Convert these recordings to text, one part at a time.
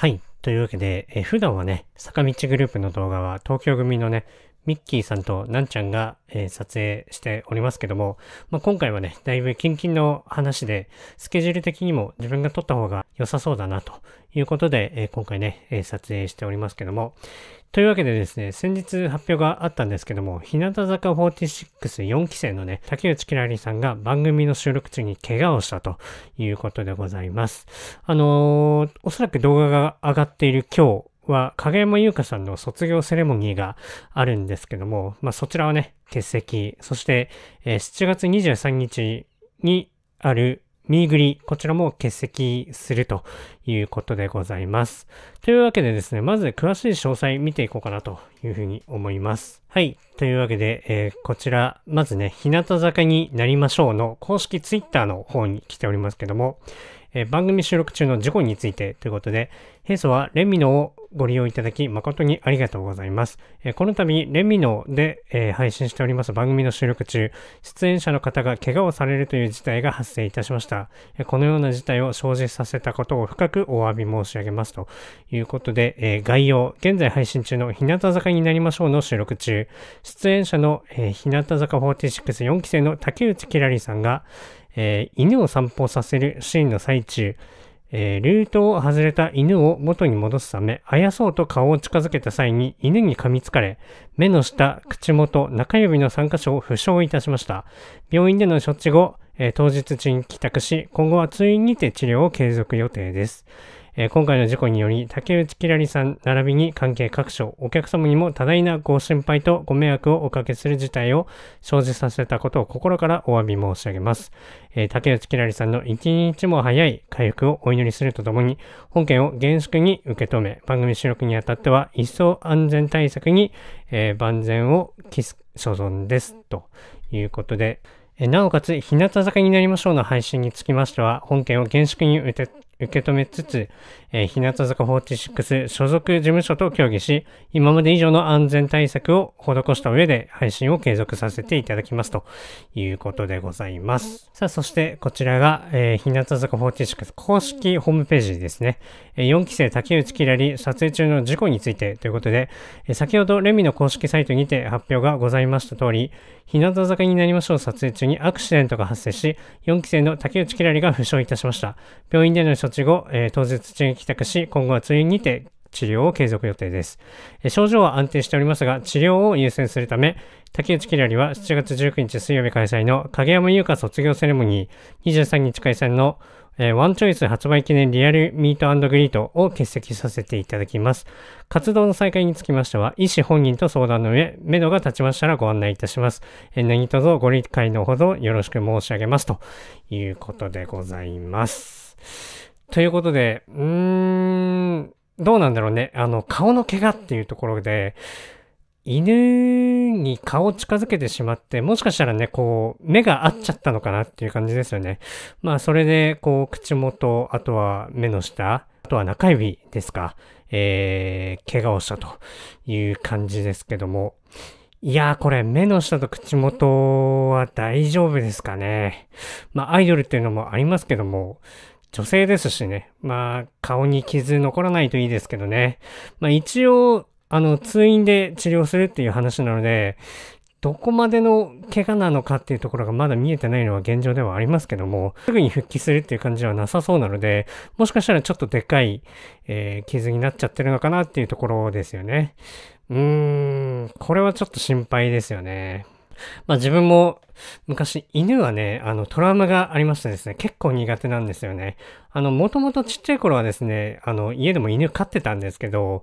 はい。というわけで、え普段はね、坂道グループの動画は東京組のね、ミッキーさんとなんちゃんが、えー、撮影しておりますけども、まあ、今回はね、だいぶキンキンの話で、スケジュール的にも自分が撮った方が良さそうだなということで、えー、今回ね、えー、撮影しておりますけども、というわけでですね、先日発表があったんですけども、日向坂464期生のね、竹内きらりさんが番組の収録中に怪我をしたということでございます。あのー、おそらく動画が上がっている今日は、影山優香さんの卒業セレモニーがあるんですけども、まあ、そちらはね、欠席。そして、えー、7月23日にあるミーグリ、こちらも欠席するということでございます。というわけでですね、まず詳しい詳細見ていこうかなというふうに思います。はい。というわけで、えー、こちら、まずね、日向坂になりましょうの公式 Twitter の方に来ておりますけども、えー、番組収録中の事故についてということで、平素はレミノをご利用いただき誠にありがとうございます。この度、レミノで、配信しております番組の収録中、出演者の方が怪我をされるという事態が発生いたしました。このような事態を生じさせたことを深くお詫び申し上げますということで、概要、現在配信中の日向坂になりましょうの収録中、出演者の、日向坂464期生の竹内きらりさんが、犬を散歩させるシーンの最中、えー、ルートを外れた犬を元に戻すため、あやそうと顔を近づけた際に犬に噛みつかれ、目の下、口元、中指の3箇所を負傷いたしました。病院での処置後、えー、当日中に帰宅し、今後は通院にて治療を継続予定です。えー、今回の事故により、竹内きらりさん並びに関係各所、お客様にも多大なご心配とご迷惑をおかけする事態を生じさせたことを心からお詫び申し上げます。えー、竹内きらりさんの一日も早い回復をお祈りするとともに、本件を厳粛に受け止め、番組収録にあたっては一層安全対策に、えー、万全を期す所存です。ということで、なおかつ、日向坂になりましょうの配信につきましては、本件を厳粛に受受け止めつつ、えー、日向坂46所属事務所と協議し、今まで以上の安全対策を施した上で配信を継続させていただきますということでございます。さあ、そしてこちらが、えー、日向坂46公式ホームページですね。えー、4期生竹内きらり撮影中の事故についてということで、えー、先ほどレミの公式サイトにて発表がございました通り、日向坂になりましょう撮影中にアクシデントが発生し、4期生の竹内きらりが負傷いたしました。病院での置後、えー、当日治療帰宅し、今後は通院にて治療を継続予定です。症状は安定しておりますが、治療を優先するため、竹内きらは7月19日水曜日開催の影山優香卒業セレモニー、23日開催の、えー、ワンチョイス発売記念リアルミートグリートを欠席させていただきます。活動の再開につきましては、医師本人と相談の上、目処が立ちましたらご案内いたします。えー、何卒ご理解のほどよろしく申し上げます。ということでございます。ということで、うーん、どうなんだろうね。あの、顔の怪我っていうところで、犬に顔を近づけてしまって、もしかしたらね、こう、目が合っちゃったのかなっていう感じですよね。まあ、それで、こう、口元、あとは目の下、あとは中指ですか、えー、怪我をしたという感じですけども。いやー、これ、目の下と口元は大丈夫ですかね。まあ、アイドルっていうのもありますけども、女性ですしね。まあ、顔に傷残らないといいですけどね。まあ一応、あの、通院で治療するっていう話なので、どこまでの怪我なのかっていうところがまだ見えてないのは現状ではありますけども、すぐに復帰するっていう感じはなさそうなので、もしかしたらちょっとでかい、えー、傷になっちゃってるのかなっていうところですよね。うーん、これはちょっと心配ですよね。まあ自分も昔犬はね、あのトラウマがありましてですね、結構苦手なんですよね。あの、もともとちっちゃい頃はですね、あの家でも犬飼ってたんですけど、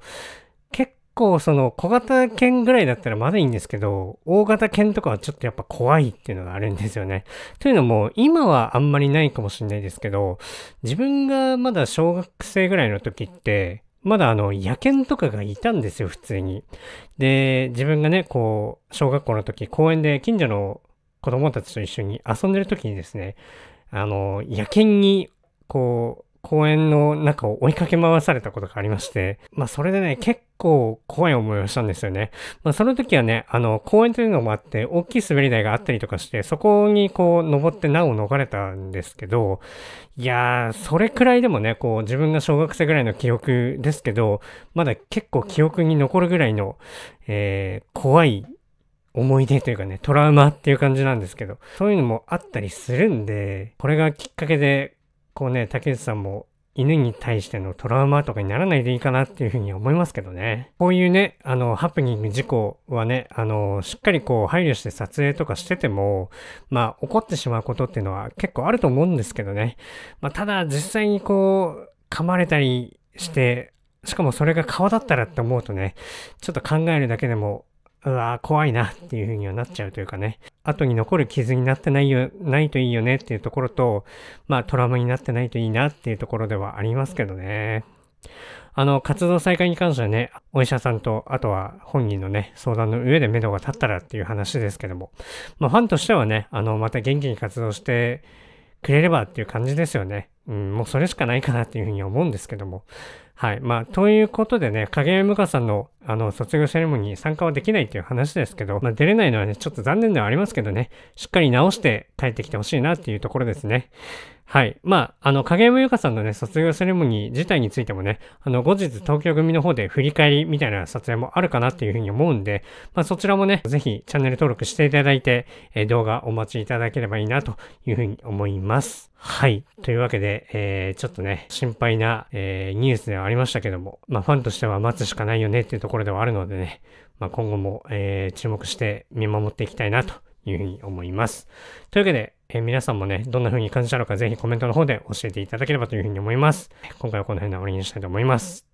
結構その小型犬ぐらいだったらまだいいんですけど、大型犬とかはちょっとやっぱ怖いっていうのがあるんですよね。というのも、今はあんまりないかもしれないですけど、自分がまだ小学生ぐらいの時って、まだあの、野犬とかがいたんですよ、普通に。で、自分がね、こう、小学校の時、公園で近所の子供たちと一緒に遊んでる時にですね、あの、野犬に、こう、公園の中を追いかけ回されたことがありまして、まあそれでね、結構怖い思いをしたんですよね。まあ、その時はね、あの、公園というのもあって、大きい滑り台があったりとかして、そこにこう、登ってなお逃れたんですけど、いやー、それくらいでもね、こう、自分が小学生ぐらいの記憶ですけど、まだ結構記憶に残るぐらいの、えー、怖い思い出というかね、トラウマっていう感じなんですけど、そういうのもあったりするんで、これがきっかけで、こうね、竹内さんも犬に対してのトラウマとかにならないでいいかなっていうふうに思いますけどね。こういうね、あの、ハプニング事故はね、あの、しっかりこう配慮して撮影とかしてても、まあ、起こってしまうことっていうのは結構あると思うんですけどね。まあ、ただ実際にこう、噛まれたりして、しかもそれが顔だったらって思うとね、ちょっと考えるだけでもうわ怖いなっていう風にはなっちゃうというかね、後に残る傷になってないよ、ないといいよねっていうところと、まあトラウマになってないといいなっていうところではありますけどね。あの、活動再開に関してはね、お医者さんと、あとは本人のね、相談の上で目処が立ったらっていう話ですけども、まあファンとしてはね、あの、また元気に活動してくれればっていう感じですよね。うん、もうそれしかないかなっていうふうに思うんですけども、はい。まあ、ということでね、影山由香さんの、あの、卒業セレモニーに参加はできないという話ですけど、まあ、出れないのはね、ちょっと残念ではありますけどね、しっかり直して帰ってきてほしいなっていうところですね。はい。まあ、あの、影山由香さんのね、卒業セレモニー自体についてもね、あの、後日東京組の方で振り返りみたいな撮影もあるかなっていうふうに思うんで、まあ、そちらもね、ぜひチャンネル登録していただいて、え動画お待ちいただければいいなというふうに思います。はい。というわけで、えー、ちょっとね、心配な、えー、ニュースではありましたけども、まあ、ファンとしては待つしかないよねっていうところではあるのでね、まあ、今後も、えー、注目して見守っていきたいなというふうに思います。というわけで、えー、皆さんもね、どんな風に感じたのかぜひコメントの方で教えていただければというふうに思います。今回はこの辺で終わりにしたいと思います。